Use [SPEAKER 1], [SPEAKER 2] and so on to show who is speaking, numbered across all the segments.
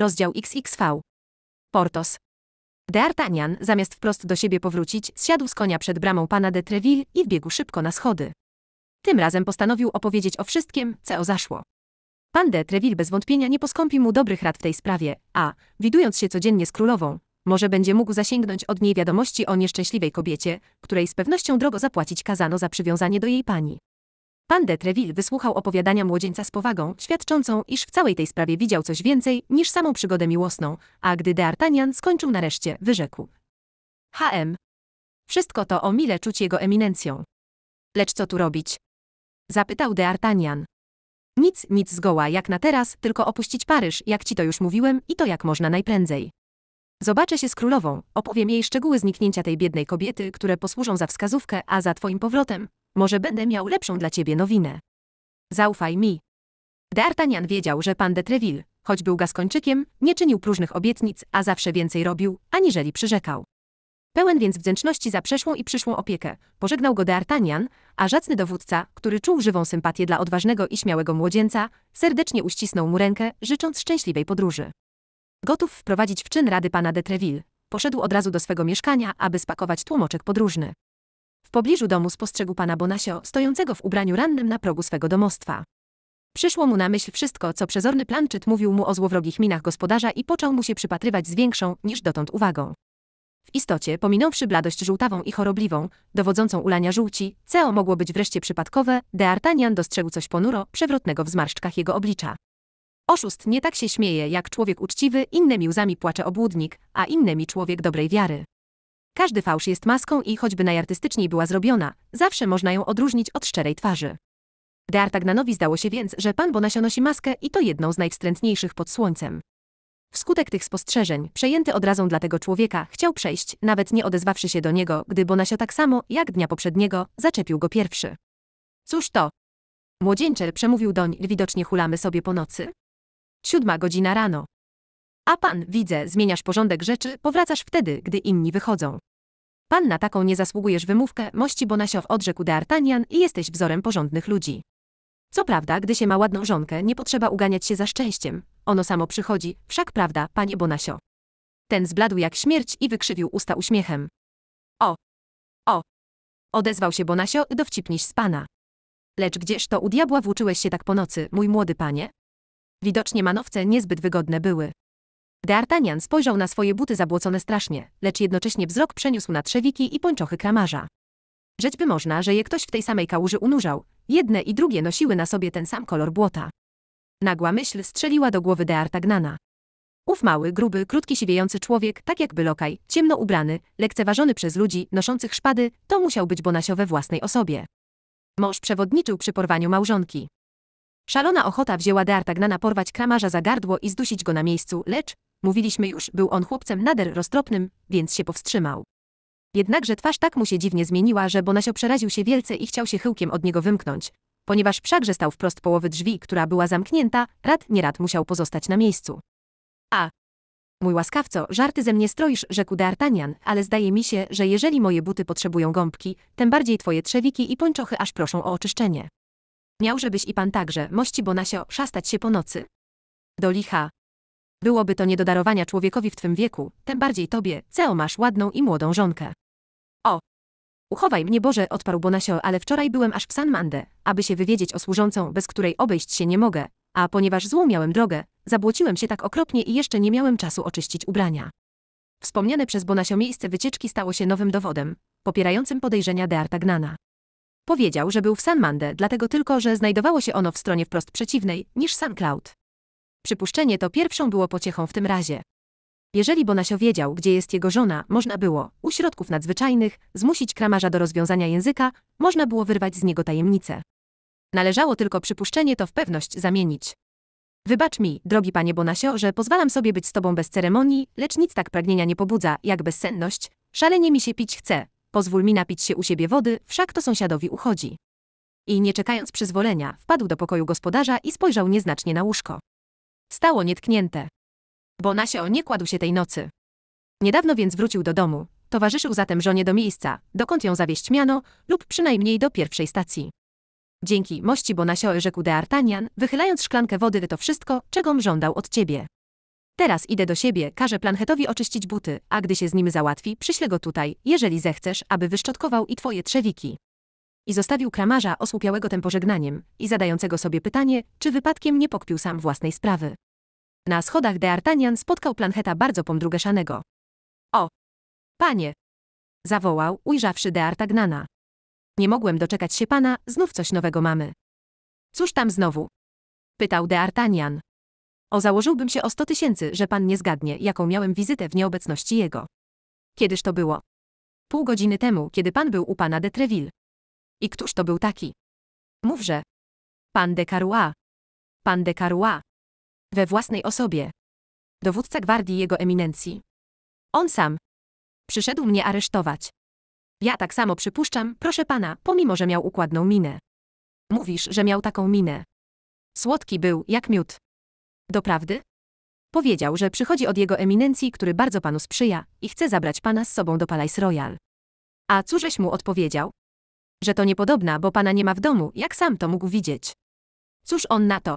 [SPEAKER 1] Rozdział XXV. Portos. D'Artagnan, zamiast wprost do siebie powrócić, zsiadł z konia przed bramą pana de Treville i wbiegł szybko na schody. Tym razem postanowił opowiedzieć o wszystkim, co zaszło. Pan de Treville bez wątpienia nie poskąpi mu dobrych rad w tej sprawie, a, widując się codziennie z królową, może będzie mógł zasięgnąć od niej wiadomości o nieszczęśliwej kobiecie, której z pewnością drogo zapłacić kazano za przywiązanie do jej pani. Pan de Treville wysłuchał opowiadania młodzieńca z powagą, świadczącą, iż w całej tej sprawie widział coś więcej niż samą przygodę miłosną, a gdy D'Artagnan skończył nareszcie, wyrzekł. HM. Wszystko to o mile czuć jego eminencją. Lecz co tu robić? Zapytał D'Artagnan. Nic, nic zgoła jak na teraz, tylko opuścić Paryż, jak ci to już mówiłem i to jak można najprędzej. Zobaczę się z królową, opowiem jej szczegóły zniknięcia tej biednej kobiety, które posłużą za wskazówkę, a za twoim powrotem może będę miał lepszą dla ciebie nowinę. Zaufaj mi. D'Artagnan wiedział, że pan de Treville, choć był gaskończykiem, nie czynił próżnych obietnic, a zawsze więcej robił, aniżeli przyrzekał. Pełen więc wdzięczności za przeszłą i przyszłą opiekę, pożegnał go D'Artagnan, a zacny dowódca, który czuł żywą sympatię dla odważnego i śmiałego młodzieńca, serdecznie uścisnął mu rękę, życząc szczęśliwej podróży. Gotów wprowadzić w czyn rady pana de Treville, poszedł od razu do swego mieszkania, aby spakować tłumoczek podróżny. W pobliżu domu spostrzegł pana Bonasio, stojącego w ubraniu rannym na progu swego domostwa. Przyszło mu na myśl wszystko, co przezorny planczyt mówił mu o złowrogich minach gospodarza i począł mu się przypatrywać z większą, niż dotąd uwagą. W istocie, pominąwszy bladość żółtawą i chorobliwą, dowodzącą ulania żółci, CEO mogło być wreszcie przypadkowe, D'Artagnan dostrzegł coś ponuro, przewrotnego w zmarszczkach jego oblicza. Oszust nie tak się śmieje, jak człowiek uczciwy, innymi łzami płacze obłudnik, a innymi człowiek dobrej wiary. Każdy fałsz jest maską i choćby najartystyczniej była zrobiona, zawsze można ją odróżnić od szczerej twarzy. Deartagnanowi zdało się więc, że pan Bonasio nosi maskę i to jedną z najwstrętniejszych pod słońcem. Wskutek tych spostrzeżeń, przejęty odrazą dla tego człowieka, chciał przejść, nawet nie odezwawszy się do niego, gdy Bonasio tak samo, jak dnia poprzedniego, zaczepił go pierwszy. Cóż to? Młodzieńcze, przemówił doń, widocznie hulamy sobie po nocy. Siódma godzina rano. A pan, widzę, zmieniasz porządek rzeczy, powracasz wtedy, gdy inni wychodzą. Pan na taką nie zasługujesz wymówkę, mości Bonasiow odrzekł D'Artagnan i jesteś wzorem porządnych ludzi. Co prawda, gdy się ma ładną żonkę, nie potrzeba uganiać się za szczęściem. Ono samo przychodzi, wszak prawda, panie Bonasio. Ten zbladł jak śmierć i wykrzywił usta uśmiechem. O! O! Odezwał się Bonasio, dowcipniś z pana. Lecz gdzież to u diabła włóczyłeś się tak po nocy, mój młody panie? Widocznie manowce niezbyt wygodne były. D'Artagnan spojrzał na swoje buty zabłocone strasznie, lecz jednocześnie wzrok przeniósł na trzewiki i pończochy kramarza. Rzećby można, że je ktoś w tej samej kałuży unurzał. Jedne i drugie nosiły na sobie ten sam kolor błota. Nagła myśl strzeliła do głowy D'Artagnana. Ów mały, gruby, krótki siwiejący człowiek, tak jakby lokaj, ciemno ubrany, lekceważony przez ludzi noszących szpady, to musiał być Bonasio we własnej osobie. Mąż przewodniczył przy porwaniu małżonki. Szalona ochota wzięła D'Artagnana porwać kramarza za gardło i zdusić go na miejscu, lecz Mówiliśmy już, był on chłopcem nader roztropnym, więc się powstrzymał. Jednakże twarz tak mu się dziwnie zmieniła, że Bonasio przeraził się wielce i chciał się chyłkiem od niego wymknąć. Ponieważ wszakże stał wprost połowy drzwi, która była zamknięta, rad nierad musiał pozostać na miejscu. A. Mój łaskawco, żarty ze mnie stroisz, rzekł D'Artagnan, ale zdaje mi się, że jeżeli moje buty potrzebują gąbki, tym bardziej twoje trzewiki i pończochy aż proszą o oczyszczenie. Miał żebyś i pan także, mości Bonasio, szastać się po nocy. Do licha. Byłoby to nie do darowania człowiekowi w twym wieku, tym bardziej tobie, Ceo masz ładną i młodą żonkę. O! Uchowaj mnie Boże, odparł Bonasio, ale wczoraj byłem aż w San Mande, aby się wywiedzieć o służącą, bez której obejść się nie mogę, a ponieważ złą miałem drogę, zabłociłem się tak okropnie i jeszcze nie miałem czasu oczyścić ubrania. Wspomniane przez Bonasio miejsce wycieczki stało się nowym dowodem, popierającym podejrzenia de Artagnana. Powiedział, że był w San Mande, dlatego tylko, że znajdowało się ono w stronie wprost przeciwnej niż San Cloud. Przypuszczenie to pierwszą było pociechą w tym razie. Jeżeli Bonasio wiedział, gdzie jest jego żona, można było, u środków nadzwyczajnych, zmusić kramarza do rozwiązania języka, można było wyrwać z niego tajemnicę. Należało tylko przypuszczenie to w pewność zamienić. Wybacz mi, drogi panie Bonasio, że pozwalam sobie być z tobą bez ceremonii, lecz nic tak pragnienia nie pobudza, jak bezsenność. Szalenie mi się pić chce. Pozwól mi napić się u siebie wody, wszak to sąsiadowi uchodzi. I nie czekając przyzwolenia, wpadł do pokoju gospodarza i spojrzał nieznacznie na łóżko. Stało nietknięte. Bonasio nie kładł się tej nocy. Niedawno więc wrócił do domu. Towarzyszył zatem żonie do miejsca, dokąd ją zawieść miano, lub przynajmniej do pierwszej stacji. Dzięki mości Bonasio rzekł D'Artagnan, wychylając szklankę wody to wszystko, czegom żądał od ciebie. Teraz idę do siebie, każę planchetowi oczyścić buty, a gdy się z nim załatwi, przyślę go tutaj, jeżeli zechcesz, aby wyszczotkował i twoje trzewiki i zostawił kramarza osłupiałego tym pożegnaniem i zadającego sobie pytanie, czy wypadkiem nie pokpił sam własnej sprawy. Na schodach D'Artagnan spotkał plancheta bardzo pomdrugeszanego. O! Panie! Zawołał, ujrzawszy D'Artagnana. Nie mogłem doczekać się pana, znów coś nowego mamy. Cóż tam znowu? Pytał D'Artagnan. O założyłbym się o sto tysięcy, że pan nie zgadnie, jaką miałem wizytę w nieobecności jego. Kiedyż to było? Pół godziny temu, kiedy pan był u pana de Treville. I któż to był taki? Mówże. Pan de Carua. Pan de Carua. We własnej osobie. Dowódca gwardii jego eminencji. On sam. Przyszedł mnie aresztować. Ja tak samo przypuszczam, proszę pana, pomimo że miał układną minę. Mówisz, że miał taką minę. Słodki był, jak miód. Doprawdy? Powiedział, że przychodzi od jego eminencji, który bardzo panu sprzyja i chce zabrać pana z sobą do Palais Royal. A cóżeś mu odpowiedział? Że to niepodobna, bo pana nie ma w domu, jak sam to mógł widzieć. Cóż on na to?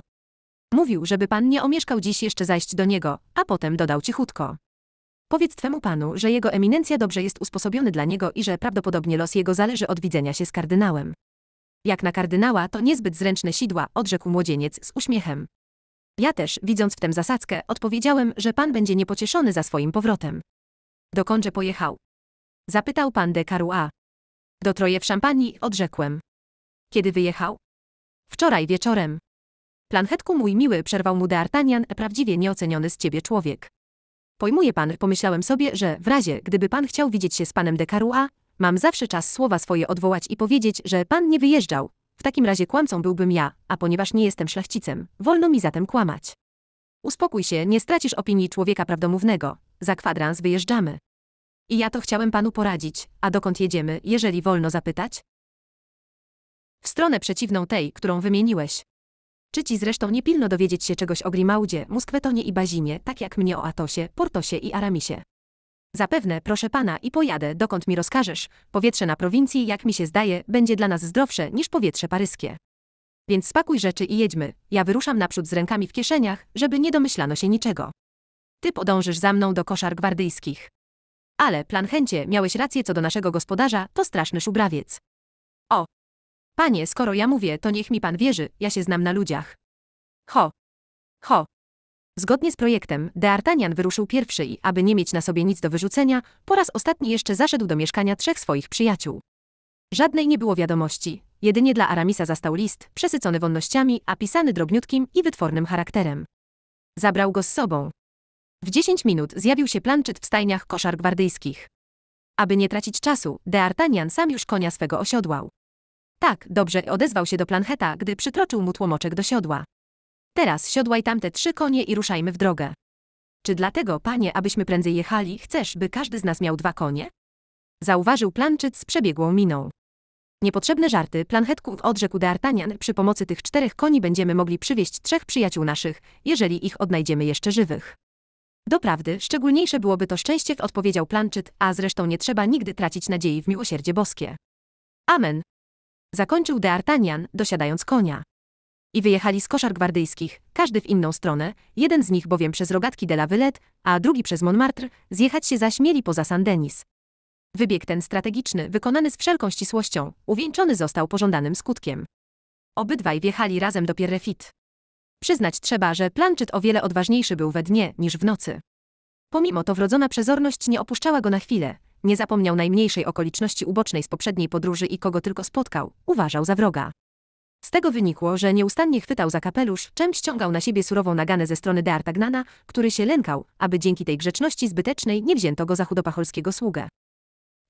[SPEAKER 1] Mówił, żeby pan nie omieszkał dziś jeszcze zajść do niego, a potem dodał cichutko. Powiedz twemu panu, że jego eminencja dobrze jest usposobiony dla niego i że prawdopodobnie los jego zależy od widzenia się z kardynałem. Jak na kardynała to niezbyt zręczne sidła, odrzekł młodzieniec z uśmiechem. Ja też, widząc w tym zasadzkę, odpowiedziałem, że pan będzie niepocieszony za swoim powrotem. Dokądże pojechał? Zapytał pan de Carua. Do Troje w szampanii, odrzekłem. Kiedy wyjechał? Wczoraj wieczorem. Planchetku mój miły, przerwał mu D'Artagnan, prawdziwie nieoceniony z ciebie człowiek. Pojmuje pan, pomyślałem sobie, że w razie, gdyby pan chciał widzieć się z panem de Carua, mam zawsze czas słowa swoje odwołać i powiedzieć, że pan nie wyjeżdżał. W takim razie kłamcą byłbym ja, a ponieważ nie jestem szlachcicem, wolno mi zatem kłamać. Uspokój się, nie stracisz opinii człowieka prawdomównego. Za kwadrans wyjeżdżamy. I ja to chciałem panu poradzić, a dokąd jedziemy, jeżeli wolno zapytać? W stronę przeciwną tej, którą wymieniłeś. Czy ci zresztą nie pilno dowiedzieć się czegoś o Grimaudzie, Muskwetonie i Bazimie, tak jak mnie o Atosie, Portosie i Aramisie? Zapewne, proszę pana, i pojadę, dokąd mi rozkażesz. Powietrze na prowincji, jak mi się zdaje, będzie dla nas zdrowsze niż powietrze paryskie. Więc spakuj rzeczy i jedźmy. Ja wyruszam naprzód z rękami w kieszeniach, żeby nie domyślano się niczego. Ty podążysz za mną do koszar gwardyjskich. Ale, Planchęcie, miałeś rację co do naszego gospodarza, to straszny szubrawiec. O! Panie, skoro ja mówię, to niech mi pan wierzy, ja się znam na ludziach. Ho! Ho! Zgodnie z projektem, D'Artagnan wyruszył pierwszy i, aby nie mieć na sobie nic do wyrzucenia, po raz ostatni jeszcze zaszedł do mieszkania trzech swoich przyjaciół. Żadnej nie było wiadomości, jedynie dla Aramisa zastał list, przesycony wonnościami, a pisany drobniutkim i wytwornym charakterem. Zabrał go z sobą. W 10 minut zjawił się planczyt w stajniach koszar gwardyjskich. Aby nie tracić czasu, D'Artagnan sam już konia swego osiodłał. Tak, dobrze odezwał się do plancheta, gdy przytroczył mu tłomoczek do siodła. Teraz siodłaj tamte trzy konie i ruszajmy w drogę. Czy dlatego, panie, abyśmy prędzej jechali, chcesz, by każdy z nas miał dwa konie? Zauważył planczyt z przebiegłą miną. Niepotrzebne żarty, planchetku odrzekł D'Artagnan, przy pomocy tych czterech koni będziemy mogli przywieźć trzech przyjaciół naszych, jeżeli ich odnajdziemy jeszcze żywych. Doprawdy, szczególniejsze byłoby to szczęście, odpowiedział Planczyt, a zresztą nie trzeba nigdy tracić nadziei w miłosierdzie boskie. Amen. Zakończył D'Artagnan, dosiadając konia. I wyjechali z koszar gwardyjskich, każdy w inną stronę, jeden z nich bowiem przez rogatki de la Villette, a drugi przez Montmartre, zjechać się zaś mieli poza Saint-Denis. Wybieg ten strategiczny, wykonany z wszelką ścisłością, uwieńczony został pożądanym skutkiem. Obydwaj wjechali razem do Pierrefitte. Przyznać trzeba, że Planczyt o wiele odważniejszy był we dnie niż w nocy. Pomimo to wrodzona przezorność nie opuszczała go na chwilę. Nie zapomniał najmniejszej okoliczności ubocznej z poprzedniej podróży i kogo tylko spotkał, uważał za wroga. Z tego wynikło, że nieustannie chwytał za kapelusz, czym ściągał na siebie surową naganę ze strony Deartagnana, który się lękał, aby dzięki tej grzeczności zbytecznej nie wzięto go za chudopacholskiego sługę.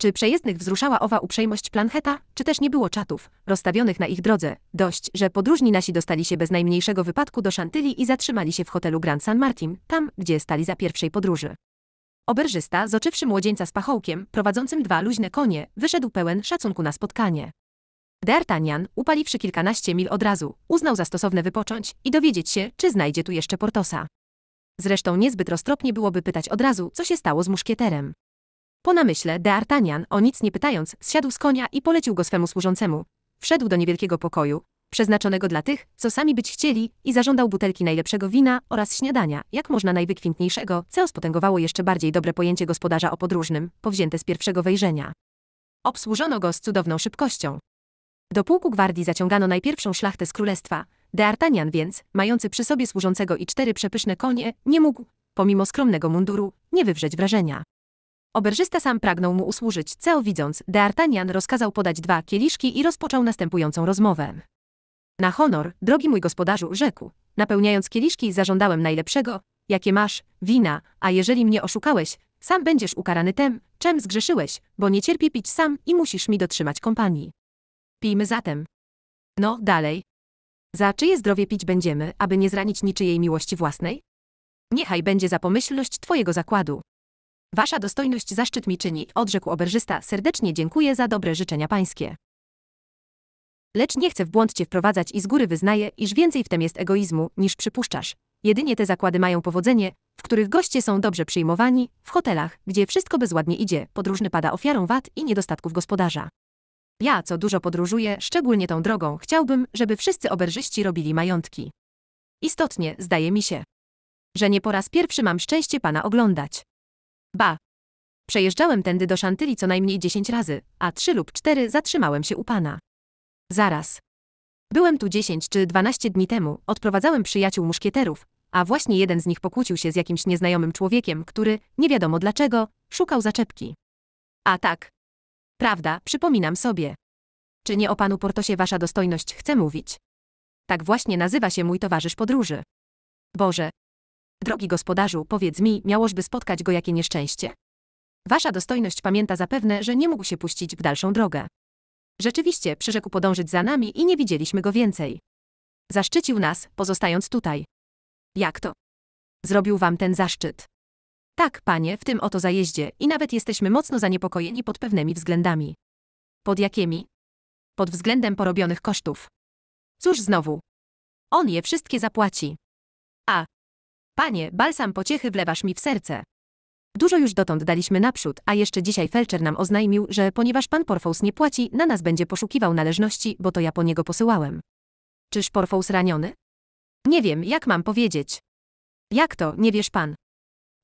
[SPEAKER 1] Czy przejezdnych wzruszała owa uprzejmość Plancheta, czy też nie było czatów, rozstawionych na ich drodze? Dość, że podróżni nasi dostali się bez najmniejszego wypadku do Szantyli i zatrzymali się w hotelu Grand San Martin, tam, gdzie stali za pierwszej podróży. Oberżysta, zoczywszy młodzieńca z pachołkiem, prowadzącym dwa luźne konie, wyszedł pełen szacunku na spotkanie. D'Artagnan, upaliwszy kilkanaście mil od razu, uznał za stosowne wypocząć i dowiedzieć się, czy znajdzie tu jeszcze Portosa. Zresztą niezbyt roztropnie byłoby pytać od razu, co się stało z muszkieterem. Po namyśle, D'Artagnan, o nic nie pytając, zsiadł z konia i polecił go swemu służącemu. Wszedł do niewielkiego pokoju, przeznaczonego dla tych, co sami być chcieli, i zażądał butelki najlepszego wina oraz śniadania, jak można najwykwintniejszego, co spotęgowało jeszcze bardziej dobre pojęcie gospodarza o podróżnym, powzięte z pierwszego wejrzenia. Obsłużono go z cudowną szybkością. Do pułku gwardii zaciągano najpierwszą szlachtę z królestwa. D'Artagnan więc, mający przy sobie służącego i cztery przepyszne konie, nie mógł, pomimo skromnego munduru, nie wywrzeć wrażenia. Oberżysta sam pragnął mu usłużyć, co widząc, D'Artagnan rozkazał podać dwa kieliszki i rozpoczął następującą rozmowę. Na honor, drogi mój gospodarzu, rzekł, napełniając kieliszki zażądałem najlepszego, jakie masz, wina, a jeżeli mnie oszukałeś, sam będziesz ukarany tem, czem zgrzeszyłeś, bo nie cierpię pić sam i musisz mi dotrzymać kompanii. Pijmy zatem. No, dalej. Za czyje zdrowie pić będziemy, aby nie zranić niczyjej miłości własnej? Niechaj będzie za pomyślność twojego zakładu. Wasza dostojność zaszczyt mi czyni, odrzekł oberżysta, serdecznie dziękuję za dobre życzenia pańskie. Lecz nie chcę w błąd cię wprowadzać i z góry wyznaję, iż więcej w tym jest egoizmu, niż przypuszczasz. Jedynie te zakłady mają powodzenie, w których goście są dobrze przyjmowani, w hotelach, gdzie wszystko bezładnie idzie, podróżny pada ofiarą wad i niedostatków gospodarza. Ja, co dużo podróżuję, szczególnie tą drogą, chciałbym, żeby wszyscy oberżyści robili majątki. Istotnie, zdaje mi się, że nie po raz pierwszy mam szczęście pana oglądać. Ba. Przejeżdżałem tędy do Szantyli co najmniej dziesięć razy, a trzy lub cztery zatrzymałem się u pana. Zaraz. Byłem tu dziesięć czy dwanaście dni temu, odprowadzałem przyjaciół muszkieterów, a właśnie jeden z nich pokłócił się z jakimś nieznajomym człowiekiem, który, nie wiadomo dlaczego, szukał zaczepki. A tak. Prawda, przypominam sobie. Czy nie o panu Portosie wasza dostojność chce mówić? Tak właśnie nazywa się mój towarzysz podróży. Boże, Drogi gospodarzu, powiedz mi, miałożby spotkać go jakie nieszczęście. Wasza dostojność pamięta zapewne, że nie mógł się puścić w dalszą drogę. Rzeczywiście, przyrzekł podążyć za nami i nie widzieliśmy go więcej. Zaszczycił nas, pozostając tutaj. Jak to? Zrobił wam ten zaszczyt. Tak, panie, w tym oto zajeździe i nawet jesteśmy mocno zaniepokojeni pod pewnymi względami. Pod jakimi? Pod względem porobionych kosztów. Cóż znowu? On je wszystkie zapłaci. A, Panie, balsam pociechy wlewasz mi w serce. Dużo już dotąd daliśmy naprzód, a jeszcze dzisiaj Felczer nam oznajmił, że ponieważ pan Porfous nie płaci, na nas będzie poszukiwał należności, bo to ja po niego posyłałem. Czyż Porfous raniony? Nie wiem, jak mam powiedzieć. Jak to, nie wiesz pan?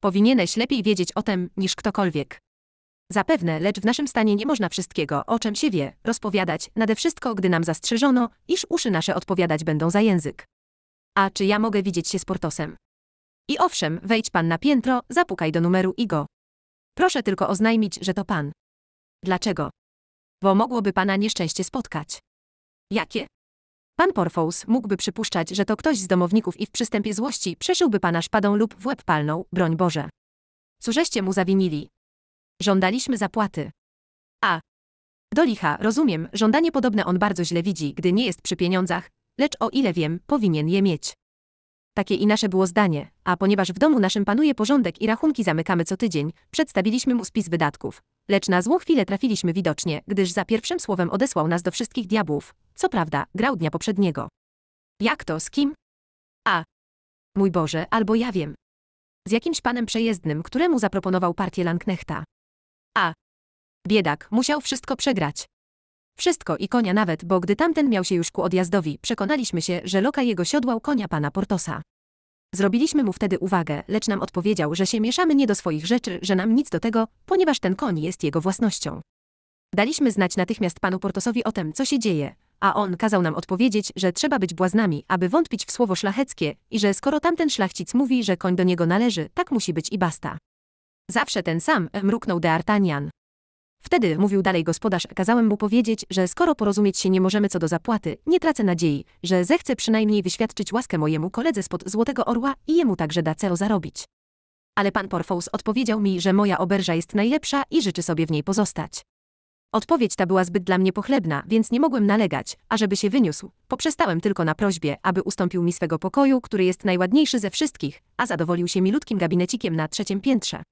[SPEAKER 1] Powinieneś lepiej wiedzieć o tem, niż ktokolwiek. Zapewne, lecz w naszym stanie nie można wszystkiego, o czym się wie, rozpowiadać, nade wszystko, gdy nam zastrzeżono, iż uszy nasze odpowiadać będą za język. A czy ja mogę widzieć się z Portosem? I owszem, wejdź pan na piętro, zapukaj do numeru i go. Proszę tylko oznajmić, że to pan. Dlaczego? Bo mogłoby pana nieszczęście spotkać. Jakie? Pan Porfous mógłby przypuszczać, że to ktoś z domowników i w przystępie złości przeszyłby pana szpadą lub w łeb palną, broń Boże. Cóżeście mu zawinili? Żądaliśmy zapłaty. A. Do licha, rozumiem, żądanie podobne on bardzo źle widzi, gdy nie jest przy pieniądzach, lecz o ile wiem, powinien je mieć. Takie i nasze było zdanie, a ponieważ w domu naszym panuje porządek i rachunki zamykamy co tydzień, przedstawiliśmy mu spis wydatków. Lecz na złą chwilę trafiliśmy widocznie, gdyż za pierwszym słowem odesłał nas do wszystkich diabłów. Co prawda, grał dnia poprzedniego. Jak to, z kim? A. Mój Boże, albo ja wiem. Z jakimś panem przejezdnym, któremu zaproponował partię Lanknechta. A. Biedak, musiał wszystko przegrać. Wszystko i konia nawet, bo gdy tamten miał się już ku odjazdowi, przekonaliśmy się, że Loka jego siodłał konia pana Portosa. Zrobiliśmy mu wtedy uwagę, lecz nam odpowiedział, że się mieszamy nie do swoich rzeczy, że nam nic do tego, ponieważ ten koń jest jego własnością. Daliśmy znać natychmiast panu Portosowi o tym, co się dzieje, a on kazał nam odpowiedzieć, że trzeba być błaznami, aby wątpić w słowo szlacheckie i że skoro tamten szlachcic mówi, że koń do niego należy, tak musi być i basta. Zawsze ten sam, mruknął D'Artagnan. Wtedy, mówił dalej gospodarz, kazałem mu powiedzieć, że skoro porozumieć się nie możemy co do zapłaty, nie tracę nadziei, że zechce przynajmniej wyświadczyć łaskę mojemu koledze spod Złotego Orła i jemu także da celo zarobić. Ale pan Porfous odpowiedział mi, że moja oberża jest najlepsza i życzy sobie w niej pozostać. Odpowiedź ta była zbyt dla mnie pochlebna, więc nie mogłem nalegać, ażeby się wyniósł. Poprzestałem tylko na prośbie, aby ustąpił mi swego pokoju, który jest najładniejszy ze wszystkich, a zadowolił się milutkim gabinecikiem na trzecim piętrze.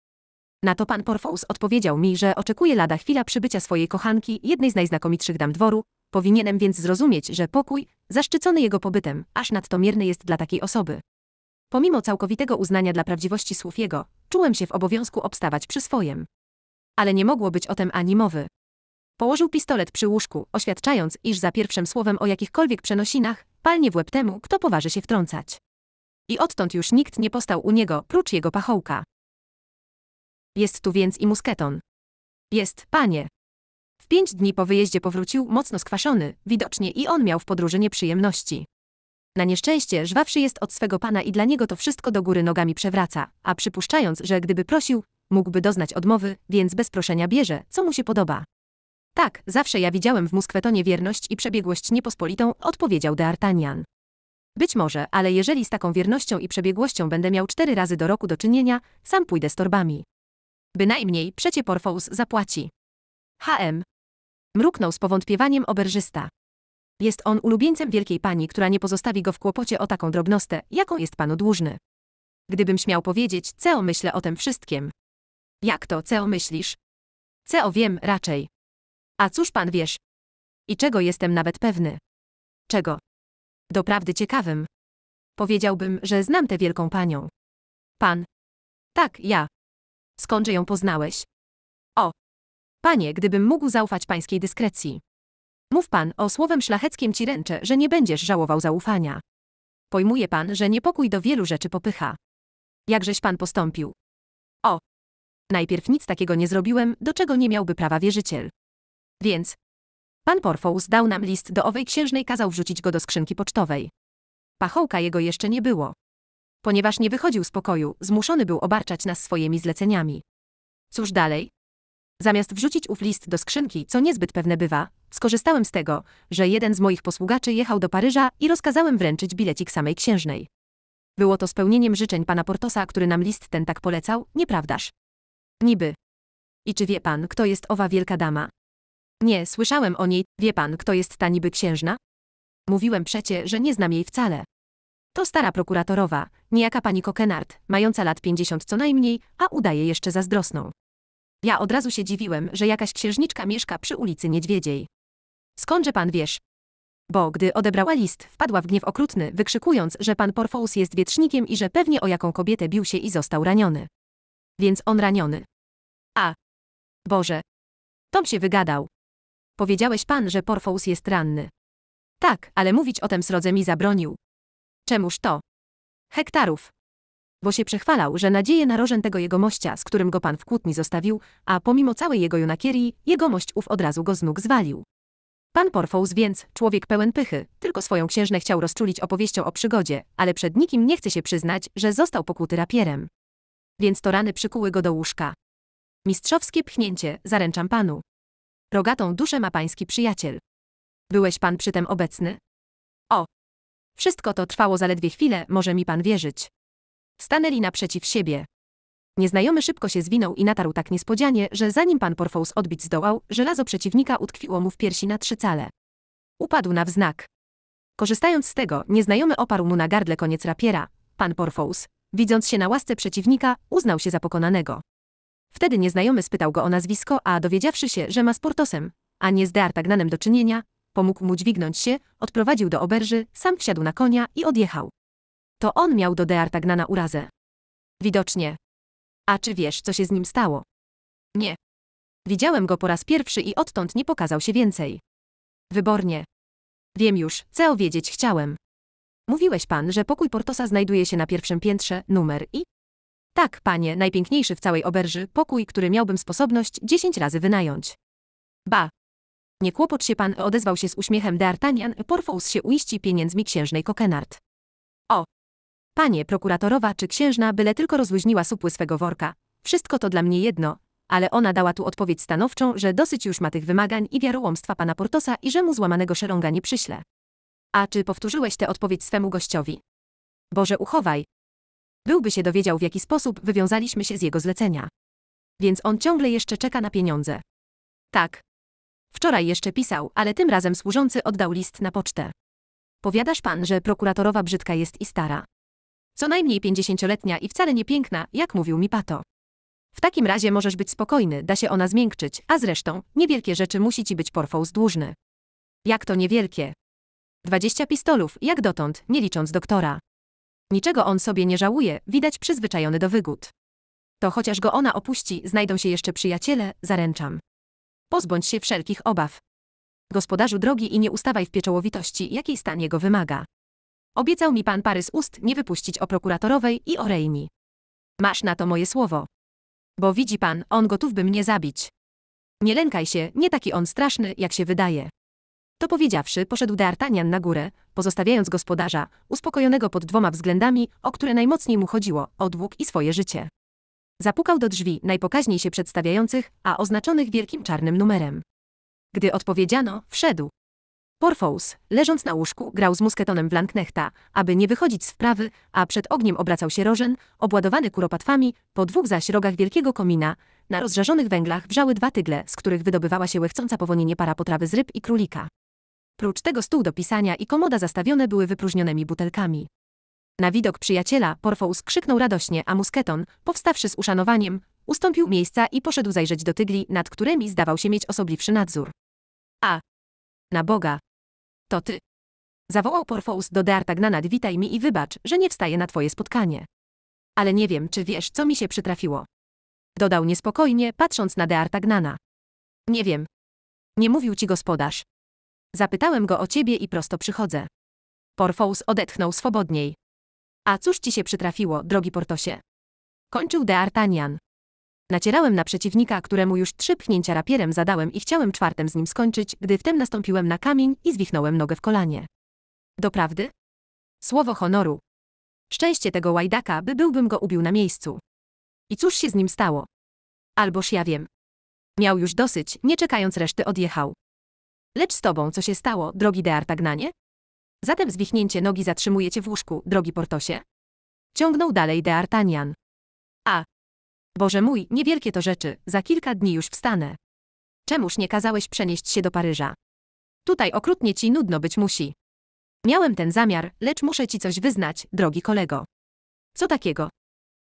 [SPEAKER 1] Na to pan Porfous odpowiedział mi, że oczekuje lada chwila przybycia swojej kochanki, jednej z najznakomitszych dam dworu, powinienem więc zrozumieć, że pokój, zaszczycony jego pobytem, aż nadto mierny jest dla takiej osoby. Pomimo całkowitego uznania dla prawdziwości słów jego, czułem się w obowiązku obstawać przy swojem. Ale nie mogło być o tem ani mowy. Położył pistolet przy łóżku, oświadczając, iż za pierwszym słowem o jakichkolwiek przenosinach palnie w łeb temu, kto poważy się wtrącać. I odtąd już nikt nie postał u niego, prócz jego pachołka. Jest tu więc i musketon. Jest, panie. W pięć dni po wyjeździe powrócił mocno skwaszony, widocznie i on miał w podróży nieprzyjemności. Na nieszczęście żwawszy jest od swego pana i dla niego to wszystko do góry nogami przewraca, a przypuszczając, że gdyby prosił, mógłby doznać odmowy, więc bez proszenia bierze, co mu się podoba. Tak, zawsze ja widziałem w Muskwetonie wierność i przebiegłość niepospolitą, odpowiedział D'Artagnan. Być może, ale jeżeli z taką wiernością i przebiegłością będę miał cztery razy do roku do czynienia, sam pójdę z torbami. Bynajmniej, przecie Porfous zapłaci. HM. Mruknął z powątpiewaniem oberżysta. Jest on ulubieńcem wielkiej pani, która nie pozostawi go w kłopocie o taką drobnostę, jaką jest panu dłużny. Gdybym śmiał powiedzieć, co myślę o tym wszystkim. Jak to, co myślisz? Co wiem, raczej. A cóż pan wiesz? I czego jestem nawet pewny? Czego? Doprawdy ciekawym. Powiedziałbym, że znam tę wielką panią. Pan. Tak, ja. Skądże ją poznałeś? O! Panie, gdybym mógł zaufać pańskiej dyskrecji. Mów pan, o słowem szlacheckim ci ręczę, że nie będziesz żałował zaufania. Pojmuje pan, że niepokój do wielu rzeczy popycha. Jakżeś pan postąpił? O! Najpierw nic takiego nie zrobiłem, do czego nie miałby prawa wierzyciel. Więc. Pan Porfous dał nam list do owej księżnej, kazał wrzucić go do skrzynki pocztowej. Pachołka jego jeszcze nie było. Ponieważ nie wychodził z pokoju, zmuszony był obarczać nas swoimi zleceniami. Cóż dalej? Zamiast wrzucić ów list do skrzynki, co niezbyt pewne bywa, skorzystałem z tego, że jeden z moich posługaczy jechał do Paryża i rozkazałem wręczyć bilecik samej księżnej. Było to spełnieniem życzeń pana Portosa, który nam list ten tak polecał, nieprawdaż? Niby. I czy wie pan, kto jest owa wielka dama? Nie, słyszałem o niej. Wie pan, kto jest ta niby księżna? Mówiłem przecie, że nie znam jej wcale. To stara prokuratorowa, Niejaka pani Kokenard, mająca lat pięćdziesiąt co najmniej, a udaje jeszcze zazdrosną. Ja od razu się dziwiłem, że jakaś księżniczka mieszka przy ulicy Niedźwiedziej. Skądże pan wiesz? Bo gdy odebrała list, wpadła w gniew okrutny, wykrzykując, że pan Porfous jest wietrznikiem i że pewnie o jaką kobietę bił się i został raniony. Więc on raniony. A. Boże. Tom się wygadał. Powiedziałeś pan, że Porfous jest ranny. Tak, ale mówić o tem srodze mi zabronił. Czemuż to? hektarów. Bo się przechwalał, że nadzieje na rożen tego jegomościa, z którym go pan w kłótni zostawił, a pomimo całej jego junakierii, jegomość ów od razu go z nóg zwalił. Pan Porfous więc, człowiek pełen pychy, tylko swoją księżnę chciał rozczulić opowieścią o przygodzie, ale przed nikim nie chce się przyznać, że został pokuty rapierem. Więc to rany przykuły go do łóżka. Mistrzowskie pchnięcie, zaręczam panu. Rogatą duszę ma pański przyjaciel. Byłeś pan przy tym obecny? O, wszystko to trwało zaledwie chwilę, może mi pan wierzyć. Stanęli naprzeciw siebie. Nieznajomy szybko się zwinął i natarł tak niespodzianie, że zanim pan Porfous odbić zdołał, żelazo przeciwnika utkwiło mu w piersi na trzy cale. Upadł na wznak. Korzystając z tego, nieznajomy oparł mu na gardle koniec rapiera. Pan Porfous, widząc się na łasce przeciwnika, uznał się za pokonanego. Wtedy nieznajomy spytał go o nazwisko, a dowiedziawszy się, że ma z Portosem, a nie z Deartagnanem do czynienia, pomógł mu dźwignąć się, odprowadził do oberży, sam wsiadł na konia i odjechał. To on miał do Deartagnana urazę. Widocznie. A czy wiesz, co się z nim stało? Nie. Widziałem go po raz pierwszy i odtąd nie pokazał się więcej. Wybornie. Wiem już, co wiedzieć chciałem. Mówiłeś pan, że pokój Portosa znajduje się na pierwszym piętrze, numer i? Tak, panie, najpiękniejszy w całej oberży, pokój, który miałbym sposobność dziesięć razy wynająć. Ba, nie kłopot się pan, odezwał się z uśmiechem D'Artagnan, Porfous się uiści pieniędzmi księżnej Kokenard. O! Panie prokuratorowa czy księżna byle tylko rozluźniła supły swego worka. Wszystko to dla mnie jedno, ale ona dała tu odpowiedź stanowczą, że dosyć już ma tych wymagań i wiarołomstwa pana Portosa i że mu złamanego szeronga nie przyśle. A czy powtórzyłeś tę odpowiedź swemu gościowi? Boże uchowaj. Byłby się dowiedział, w jaki sposób wywiązaliśmy się z jego zlecenia. Więc on ciągle jeszcze czeka na pieniądze. Tak. Wczoraj jeszcze pisał, ale tym razem służący oddał list na pocztę. Powiadasz pan, że prokuratorowa brzydka jest i stara. Co najmniej pięćdziesięcioletnia i wcale nie piękna, jak mówił mi pato. W takim razie możesz być spokojny, da się ona zmiękczyć, a zresztą, niewielkie rzeczy musi ci być porfą zdłużny. Jak to niewielkie? Dwadzieścia pistolów, jak dotąd, nie licząc doktora. Niczego on sobie nie żałuje, widać przyzwyczajony do wygód. To chociaż go ona opuści, znajdą się jeszcze przyjaciele, zaręczam. Pozbądź się wszelkich obaw. Gospodarzu drogi i nie ustawaj w pieczołowitości, jakiej stan jego wymaga. Obiecał mi pan pary z ust nie wypuścić o prokuratorowej i o Rejmi. Masz na to moje słowo. Bo widzi pan, on gotów by mnie zabić. Nie lękaj się, nie taki on straszny, jak się wydaje. To powiedziawszy, poszedł D'Artagnan na górę, pozostawiając gospodarza, uspokojonego pod dwoma względami, o które najmocniej mu chodziło, o dług i swoje życie. Zapukał do drzwi, najpokaźniej się przedstawiających, a oznaczonych wielkim czarnym numerem. Gdy odpowiedziano, wszedł. Porfous, leżąc na łóżku, grał z musketonem w Lanknechta, aby nie wychodzić z wprawy, a przed ogniem obracał się rożen, obładowany kuropatwami, po dwóch zaś rogach wielkiego komina, na rozżarzonych węglach wrzały dwa tygle, z których wydobywała się łechcąca powonienie para potrawy z ryb i królika. Prócz tego stół do pisania i komoda zastawione były wypróżnionymi butelkami. Na widok przyjaciela Porfous krzyknął radośnie, a Musketon, powstawszy z uszanowaniem, ustąpił miejsca i poszedł zajrzeć do tygli, nad którymi zdawał się mieć osobliwszy nadzór. A! Na Boga! To ty! Zawołał Porfous do Deartagnanad, witaj mi i wybacz, że nie wstaję na twoje spotkanie. Ale nie wiem, czy wiesz, co mi się przytrafiło. Dodał niespokojnie, patrząc na Deartagnana. Nie wiem. Nie mówił ci gospodarz. Zapytałem go o ciebie i prosto przychodzę. Porfous odetchnął swobodniej. A cóż ci się przytrafiło, drogi Portosie? Kończył D'Artagnan. Nacierałem na przeciwnika, któremu już trzy pchnięcia rapierem zadałem i chciałem czwartem z nim skończyć, gdy wtem nastąpiłem na kamień i zwichnąłem nogę w kolanie. Doprawdy? Słowo honoru. Szczęście tego łajdaka, by byłbym go ubił na miejscu. I cóż się z nim stało? Alboż ja wiem. Miał już dosyć, nie czekając reszty odjechał. Lecz z tobą co się stało, drogi D'Artagnanie? Zatem zwichnięcie nogi zatrzymuje cię w łóżku, drogi Portosie. Ciągnął dalej D'Artagnan. A. Boże mój, niewielkie to rzeczy, za kilka dni już wstanę. Czemuż nie kazałeś przenieść się do Paryża? Tutaj okrutnie ci nudno być musi. Miałem ten zamiar, lecz muszę ci coś wyznać, drogi kolego. Co takiego?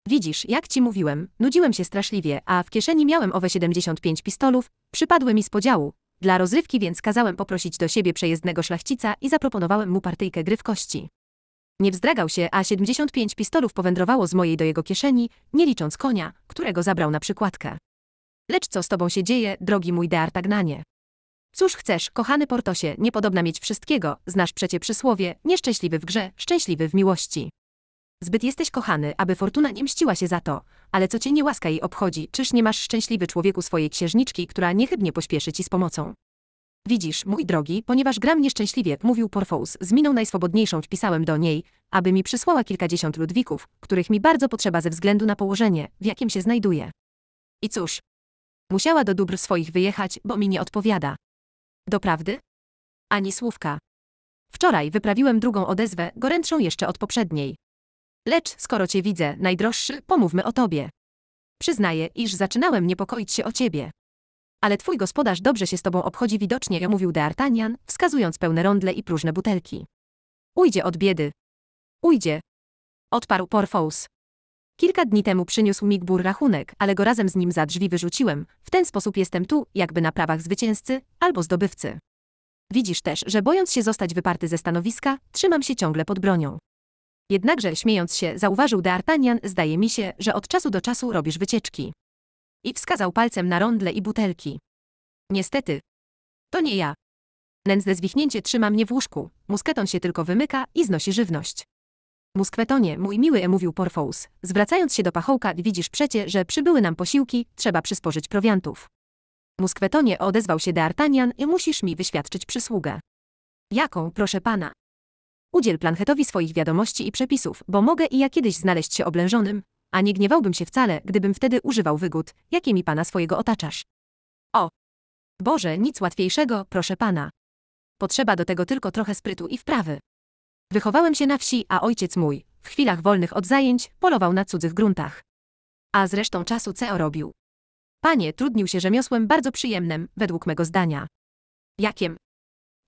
[SPEAKER 1] Widzisz, jak ci mówiłem, nudziłem się straszliwie, a w kieszeni miałem owe 75 pistolów, przypadły mi z podziału, dla rozrywki więc kazałem poprosić do siebie przejezdnego szlachcica i zaproponowałem mu partyjkę gry w kości. Nie wzdragał się, a 75 pistolów powędrowało z mojej do jego kieszeni, nie licząc konia, którego zabrał na przykładkę. Lecz co z tobą się dzieje, drogi mój Deartagnanie? Cóż chcesz, kochany Portosie, niepodobna mieć wszystkiego, znasz przecie przysłowie, nieszczęśliwy w grze, szczęśliwy w miłości. Zbyt jesteś kochany, aby fortuna nie mściła się za to, ale co cię nie łaska jej obchodzi, czyż nie masz szczęśliwy człowieku swojej księżniczki, która niechybnie pośpieszy ci z pomocą. Widzisz, mój drogi, ponieważ gram nieszczęśliwie, mówił Porfous, z miną najswobodniejszą wpisałem do niej, aby mi przysłała kilkadziesiąt ludwików, których mi bardzo potrzeba ze względu na położenie, w jakim się znajduje. I cóż, musiała do dóbr swoich wyjechać, bo mi nie odpowiada. Doprawdy? Ani słówka. Wczoraj wyprawiłem drugą odezwę, gorętszą jeszcze od poprzedniej. Lecz, skoro cię widzę, najdroższy, pomówmy o tobie. Przyznaję, iż zaczynałem niepokoić się o ciebie. Ale twój gospodarz dobrze się z tobą obchodzi widocznie, mówił D'Artagnan, wskazując pełne rondle i próżne butelki. Ujdzie od biedy. Ujdzie. Odparł Porfous. Kilka dni temu przyniósł migbur rachunek, ale go razem z nim za drzwi wyrzuciłem. W ten sposób jestem tu, jakby na prawach zwycięzcy albo zdobywcy. Widzisz też, że bojąc się zostać wyparty ze stanowiska, trzymam się ciągle pod bronią. Jednakże, śmiejąc się, zauważył D'Artagnan, zdaje mi się, że od czasu do czasu robisz wycieczki. I wskazał palcem na rondle i butelki. Niestety. To nie ja. Nędzne zwichnięcie trzyma mnie w łóżku, musketon się tylko wymyka i znosi żywność. Muskwetonie, mój miły, mówił Porfous, zwracając się do pachołka, widzisz przecie, że przybyły nam posiłki, trzeba przysporzyć prowiantów. Muskwetonie, odezwał się D'Artagnan, musisz mi wyświadczyć przysługę. Jaką, proszę pana? Udziel planchetowi swoich wiadomości i przepisów, bo mogę i ja kiedyś znaleźć się oblężonym, a nie gniewałbym się wcale, gdybym wtedy używał wygód, jakie mi pana swojego otaczasz. O! Boże, nic łatwiejszego, proszę pana. Potrzeba do tego tylko trochę sprytu i wprawy. Wychowałem się na wsi, a ojciec mój, w chwilach wolnych od zajęć, polował na cudzych gruntach. A zresztą czasu co robił. Panie trudnił się rzemiosłem bardzo przyjemnym, według mego zdania. Jakiem?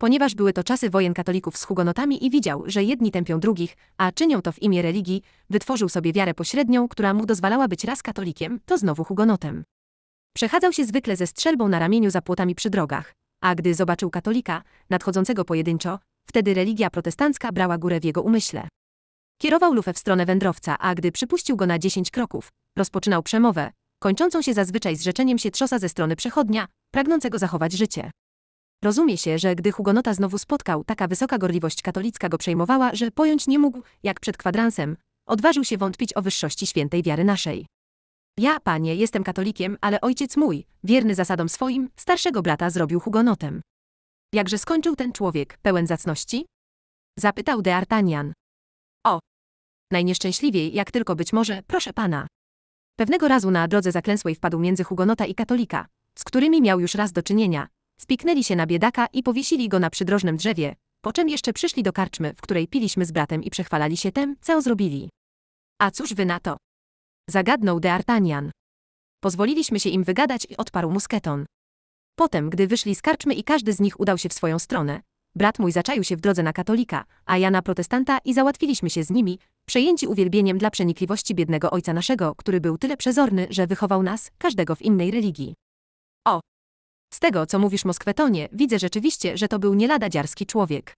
[SPEAKER 1] ponieważ były to czasy wojen katolików z hugonotami i widział, że jedni tępią drugich, a czynią to w imię religii, wytworzył sobie wiarę pośrednią, która mu dozwalała być raz katolikiem, to znowu hugonotem. Przechadzał się zwykle ze strzelbą na ramieniu za płotami przy drogach, a gdy zobaczył katolika, nadchodzącego pojedynczo, wtedy religia protestancka brała górę w jego umyśle. Kierował lufę w stronę wędrowca, a gdy przypuścił go na dziesięć kroków, rozpoczynał przemowę, kończącą się zazwyczaj zrzeczeniem się trzosa ze strony przechodnia, pragnącego zachować życie. Rozumie się, że gdy Hugonota znowu spotkał, taka wysoka gorliwość katolicka go przejmowała, że pojąć nie mógł, jak przed kwadransem, odważył się wątpić o wyższości świętej wiary naszej. Ja, panie, jestem katolikiem, ale ojciec mój, wierny zasadom swoim, starszego brata zrobił hugonotem. Jakże skończył ten człowiek, pełen zacności? Zapytał de Artagnan. O! Najnieszczęśliwiej, jak tylko być może, proszę pana. Pewnego razu na drodze zaklęsłej wpadł między hugonota i katolika, z którymi miał już raz do czynienia, Spiknęli się na biedaka i powiesili go na przydrożnym drzewie, po czym jeszcze przyszli do karczmy, w której piliśmy z bratem i przechwalali się tem, co zrobili. A cóż wy na to? Zagadnął D'Artagnan. Pozwoliliśmy się im wygadać i odparł musketon. Potem, gdy wyszli z karczmy i każdy z nich udał się w swoją stronę, brat mój zaczaił się w drodze na katolika, a ja na protestanta i załatwiliśmy się z nimi, przejęci uwielbieniem dla przenikliwości biednego ojca naszego, który był tyle przezorny, że wychował nas, każdego w innej religii. Z tego, co mówisz Moskwetonie, widzę rzeczywiście, że to był nie lada dziarski człowiek.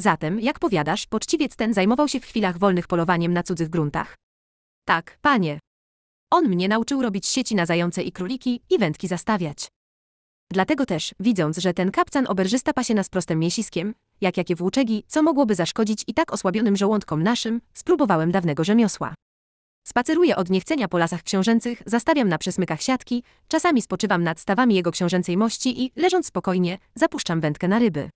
[SPEAKER 1] Zatem, jak powiadasz, poczciwiec ten zajmował się w chwilach wolnych polowaniem na cudzych gruntach? Tak, panie. On mnie nauczył robić sieci na zające i króliki i wędki zastawiać. Dlatego też, widząc, że ten kapcan oberżysta pasie nas prostym mięsiskiem, jak jakie włóczegi, co mogłoby zaszkodzić i tak osłabionym żołądkom naszym, spróbowałem dawnego rzemiosła. Spaceruję od niechcenia po lasach książęcych, zastawiam na przesmykach siatki, czasami spoczywam nad stawami jego książęcej mości i, leżąc spokojnie, zapuszczam wędkę na ryby.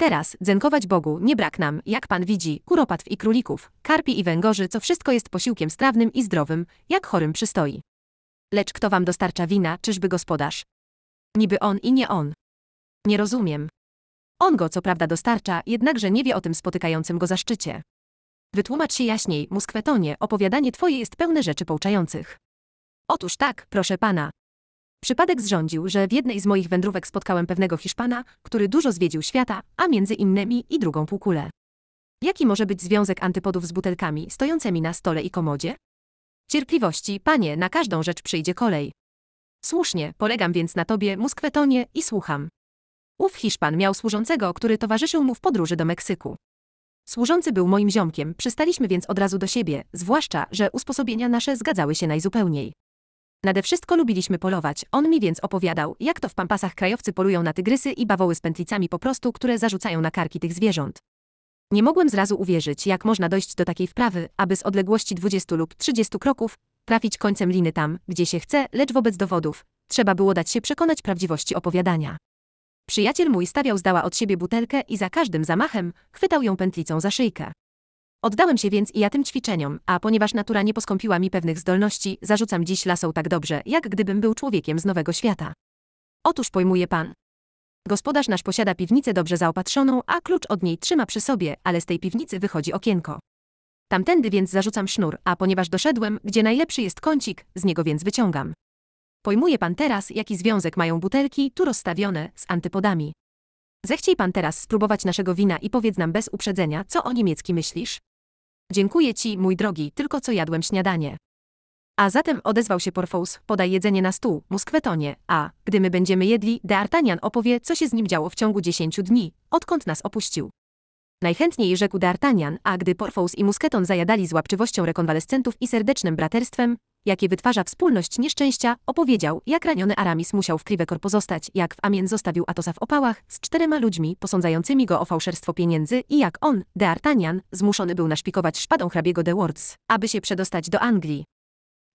[SPEAKER 1] Teraz, dzenkować Bogu, nie brak nam, jak pan widzi, kuropatw i królików, karpi i węgorzy, co wszystko jest posiłkiem strawnym i zdrowym, jak chorym przystoi. Lecz kto wam dostarcza wina, czyżby gospodarz? Niby on i nie on. Nie rozumiem. On go co prawda dostarcza, jednakże nie wie o tym spotykającym go zaszczycie. Wytłumacz się jaśniej, Muskwetonie, opowiadanie twoje jest pełne rzeczy pouczających. Otóż tak, proszę pana. Przypadek zrządził, że w jednej z moich wędrówek spotkałem pewnego Hiszpana, który dużo zwiedził świata, a między innymi i drugą półkulę. Jaki może być związek antypodów z butelkami stojącymi na stole i komodzie? Cierpliwości, panie, na każdą rzecz przyjdzie kolej. Słusznie, polegam więc na tobie, Muskwetonie, i słucham. Ów Hiszpan miał służącego, który towarzyszył mu w podróży do Meksyku. Służący był moim ziomkiem, przystaliśmy więc od razu do siebie, zwłaszcza, że usposobienia nasze zgadzały się najzupełniej. Nade wszystko lubiliśmy polować, on mi więc opowiadał, jak to w pampasach krajowcy polują na tygrysy i bawoły z pętlicami po prostu, które zarzucają na karki tych zwierząt. Nie mogłem zrazu uwierzyć, jak można dojść do takiej wprawy, aby z odległości 20 lub 30 kroków trafić końcem liny tam, gdzie się chce, lecz wobec dowodów trzeba było dać się przekonać prawdziwości opowiadania. Przyjaciel mój stawiał zdała od siebie butelkę i za każdym zamachem chwytał ją pętlicą za szyjkę. Oddałem się więc i ja tym ćwiczeniom, a ponieważ natura nie poskąpiła mi pewnych zdolności, zarzucam dziś lasą tak dobrze, jak gdybym był człowiekiem z nowego świata. Otóż pojmuje pan. Gospodarz nasz posiada piwnicę dobrze zaopatrzoną, a klucz od niej trzyma przy sobie, ale z tej piwnicy wychodzi okienko. Tamtędy więc zarzucam sznur, a ponieważ doszedłem, gdzie najlepszy jest kącik, z niego więc wyciągam. Pojmuje pan teraz, jaki związek mają butelki tu rozstawione z antypodami. Zechciej pan teraz spróbować naszego wina i powiedz nam bez uprzedzenia, co o niemiecki myślisz? Dziękuję ci, mój drogi, tylko co jadłem śniadanie. A zatem odezwał się Porfous, podaj jedzenie na stół, muskwetonie, a, gdy my będziemy jedli, D'Artagnan opowie, co się z nim działo w ciągu dziesięciu dni, odkąd nas opuścił. Najchętniej rzekł D'Artagnan, a gdy Porfous i Musketon zajadali z łapczywością rekonwalescentów i serdecznym braterstwem, jakie wytwarza wspólność nieszczęścia, opowiedział, jak raniony Aramis musiał w Krivekor pozostać, jak w Amien zostawił Atosa w opałach, z czterema ludźmi posądzającymi go o fałszerstwo pieniędzy i jak on, D'Artagnan, zmuszony był naszpikować szpadą hrabiego de Wardes, aby się przedostać do Anglii.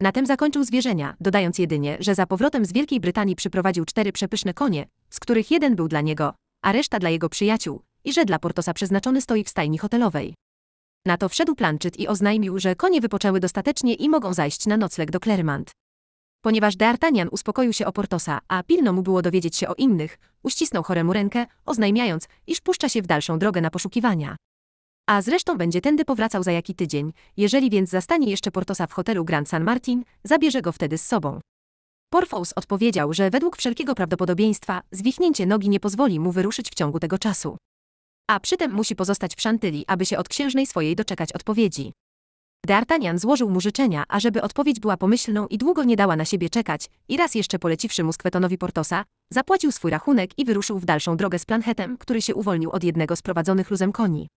[SPEAKER 1] Na tym zakończył zwierzenia, dodając jedynie, że za powrotem z Wielkiej Brytanii przyprowadził cztery przepyszne konie, z których jeden był dla niego, a reszta dla jego przyjaciół, i że dla Portosa przeznaczony stoi w stajni hotelowej. Na to wszedł Planczyt i oznajmił, że konie wypoczęły dostatecznie i mogą zajść na nocleg do Clermont. Ponieważ D'Artagnan uspokoił się o Portosa, a pilno mu było dowiedzieć się o innych, uścisnął choremu rękę, oznajmiając, iż puszcza się w dalszą drogę na poszukiwania. A zresztą będzie tędy powracał za jaki tydzień, jeżeli więc zastanie jeszcze Portosa w hotelu Grand San Martin, zabierze go wtedy z sobą. Porfous odpowiedział, że według wszelkiego prawdopodobieństwa zwichnięcie nogi nie pozwoli mu wyruszyć w ciągu tego czasu. A przytem musi pozostać w Szantyli, aby się od księżnej swojej doczekać odpowiedzi. D'Artagnan złożył mu życzenia, ażeby odpowiedź była pomyślną i długo nie dała na siebie czekać, i raz jeszcze poleciwszy skwetonowi Portosa, zapłacił swój rachunek i wyruszył w dalszą drogę z planchetem, który się uwolnił od jednego z prowadzonych luzem koni.